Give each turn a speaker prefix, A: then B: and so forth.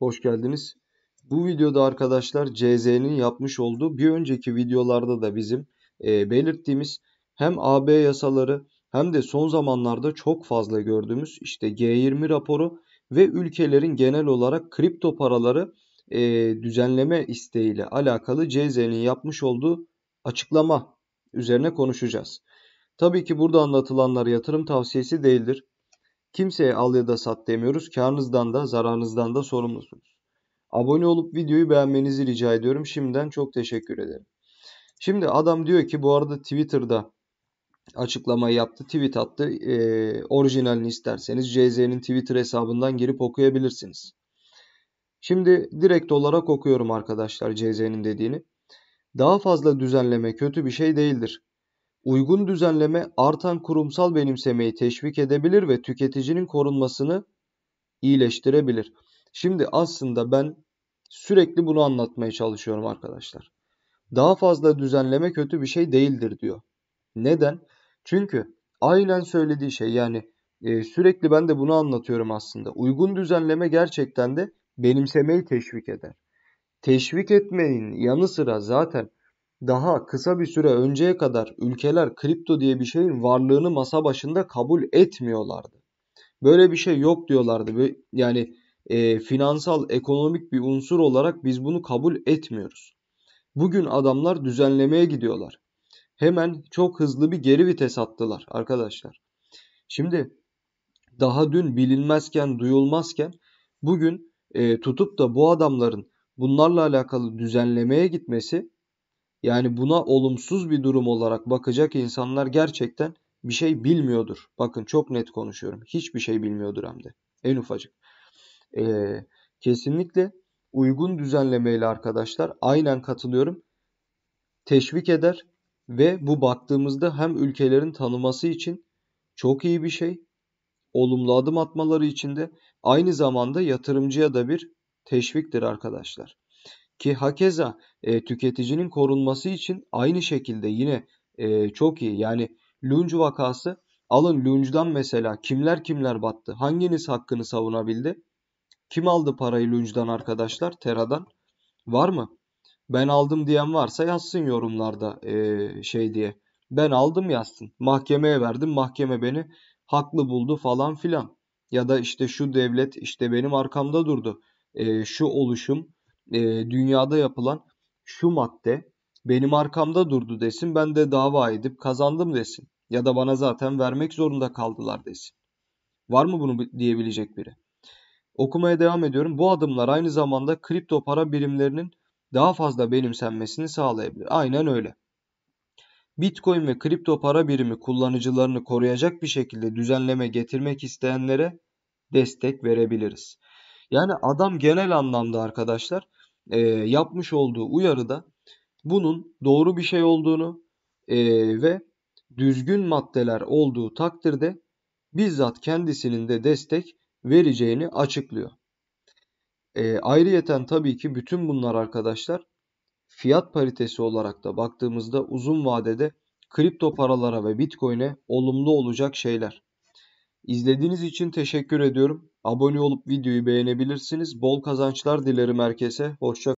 A: Hoş geldiniz. Bu videoda arkadaşlar CZ'nin yapmış olduğu bir önceki videolarda da bizim e, belirttiğimiz hem AB yasaları hem de son zamanlarda çok fazla gördüğümüz işte G20 raporu ve ülkelerin genel olarak kripto paraları e, düzenleme isteğiyle alakalı CZ'nin yapmış olduğu açıklama üzerine konuşacağız. Tabii ki burada anlatılanlar yatırım tavsiyesi değildir. Kimseye al ya da sat demiyoruz. Karnınızdan da zararınızdan da sorumlusunuz. Abone olup videoyu beğenmenizi rica ediyorum. Şimdiden çok teşekkür ederim. Şimdi adam diyor ki bu arada Twitter'da açıklama yaptı. Tweet attı. E, orijinalini isterseniz CZ'nin Twitter hesabından girip okuyabilirsiniz. Şimdi direkt olarak okuyorum arkadaşlar CZ'nin dediğini. Daha fazla düzenleme kötü bir şey değildir. Uygun düzenleme artan kurumsal benimsemeyi teşvik edebilir ve tüketicinin korunmasını iyileştirebilir. Şimdi aslında ben sürekli bunu anlatmaya çalışıyorum arkadaşlar. Daha fazla düzenleme kötü bir şey değildir diyor. Neden? Çünkü aynen söylediği şey yani e, sürekli ben de bunu anlatıyorum aslında. Uygun düzenleme gerçekten de benimsemeyi teşvik eder. Teşvik etmenin yanı sıra zaten daha kısa bir süre önceye kadar ülkeler kripto diye bir şeyin varlığını masa başında kabul etmiyorlardı. Böyle bir şey yok diyorlardı. Yani e, finansal, ekonomik bir unsur olarak biz bunu kabul etmiyoruz. Bugün adamlar düzenlemeye gidiyorlar. Hemen çok hızlı bir geri vites attılar arkadaşlar. Şimdi daha dün bilinmezken, duyulmazken bugün e, tutup da bu adamların bunlarla alakalı düzenlemeye gitmesi yani buna olumsuz bir durum olarak bakacak insanlar gerçekten bir şey bilmiyordur. Bakın çok net konuşuyorum. Hiçbir şey bilmiyordur hem de. En ufacık. Ee, kesinlikle uygun düzenlemeyle arkadaşlar aynen katılıyorum. Teşvik eder ve bu baktığımızda hem ülkelerin tanıması için çok iyi bir şey. Olumlu adım atmaları için de aynı zamanda yatırımcıya da bir teşviktir arkadaşlar. Ki hakeza e, tüketicinin korunması için aynı şekilde yine e, çok iyi. Yani Lunge vakası alın Lunge'dan mesela kimler kimler battı? Hanginiz hakkını savunabildi? Kim aldı parayı Lunge'dan arkadaşlar? Tera'dan. Var mı? Ben aldım diyen varsa yazsın yorumlarda e, şey diye. Ben aldım yazsın. Mahkemeye verdim. Mahkeme beni haklı buldu falan filan. Ya da işte şu devlet işte benim arkamda durdu. E, şu oluşum e, dünyada yapılan şu madde benim arkamda durdu desin ben de dava edip kazandım desin. Ya da bana zaten vermek zorunda kaldılar desin. Var mı bunu diyebilecek biri? Okumaya devam ediyorum. Bu adımlar aynı zamanda kripto para birimlerinin daha fazla benimsenmesini sağlayabilir. Aynen öyle. Bitcoin ve kripto para birimi kullanıcılarını koruyacak bir şekilde düzenleme getirmek isteyenlere destek verebiliriz. Yani adam genel anlamda arkadaşlar e, yapmış olduğu uyarıda bunun doğru bir şey olduğunu e, ve düzgün maddeler olduğu takdirde bizzat kendisinin de destek vereceğini açıklıyor. E, ayrıyeten tabii ki bütün bunlar arkadaşlar fiyat paritesi olarak da baktığımızda uzun vadede kripto paralara ve bitcoin'e olumlu olacak şeyler. İzlediğiniz için teşekkür ediyorum. Abone olup videoyu beğenebilirsiniz. Bol kazançlar dilerim herkese. Hoşça